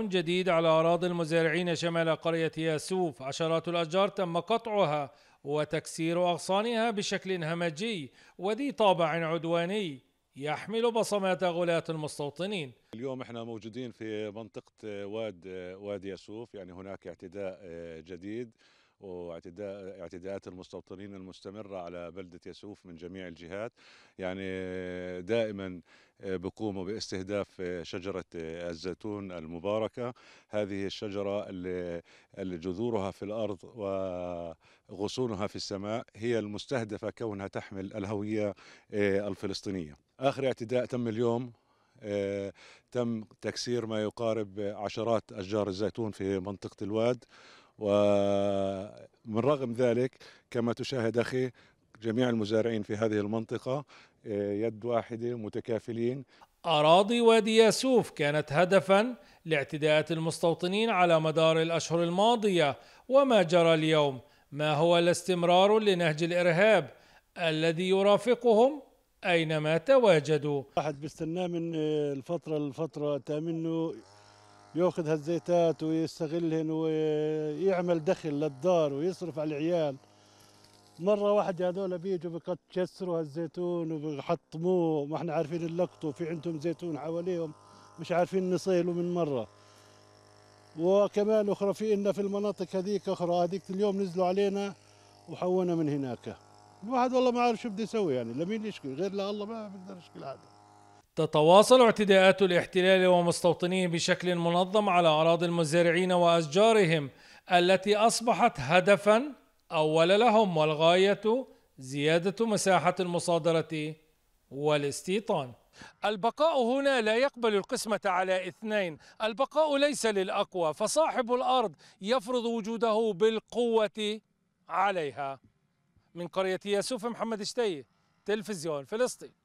جديد على أراضي المزارعين شمال قرية ياسوف عشرات الأشجار تم قطعها وتكسير أغصانها بشكل همجي وذي طابع عدواني يحمل بصمات غلاة المستوطنين اليوم احنا موجودين في منطقة واد وادي ياسوف يعني هناك اعتداء جديد واعتداء اعتداءات المستوطنين المستمره على بلده يسوف من جميع الجهات يعني دائما بقوموا باستهداف شجرة الزيتون المباركة هذه الشجرة اللي جذورها في الأرض وغصونها في السماء هي المستهدفة كونها تحمل الهوية آه، الفلسطينية آخر اعتداء تم اليوم آه، تم تكسير ما يقارب عشرات أشجار الزيتون في منطقة الواد ومن رغم ذلك كما تشاهد أخي جميع المزارعين في هذه المنطقة آه، يد واحدة متكافلين أراضي وادي ياسوف كانت هدفا لاعتداءات المستوطنين على مدار الأشهر الماضية وما جرى اليوم ما هو الاستمرار لنهج الإرهاب الذي يرافقهم أينما تواجدوا واحد بيستناه من آه، الفترة لفترة تأمنه ياخذ هالزيتات ويستغلهن ويعمل دخل للدار ويصرف على العيال مره واحده هذول بيجوا بيكسروا هالزيتون وبيحطموه ما احنا عارفين اللقطه في عندهم زيتون حواليهم مش عارفين نصيله من مره وكمان اخرى في ان في المناطق هذيك اخرى هذيك اليوم نزلوا علينا وحونا من هناك الواحد والله ما عارف شو بده يسوي يعني لمين يشكي غير لله ما بقدر يشكي حدا تتواصل اعتداءات الاحتلال ومستوطنيه بشكل منظم على اراضي المزارعين واشجارهم التي اصبحت هدفا أول لهم والغاية زيادة مساحة المصادرة والاستيطان البقاء هنا لا يقبل القسمة على اثنين البقاء ليس للأقوى فصاحب الأرض يفرض وجوده بالقوة عليها من قرية ياسوف محمد شتيه تلفزيون فلسطين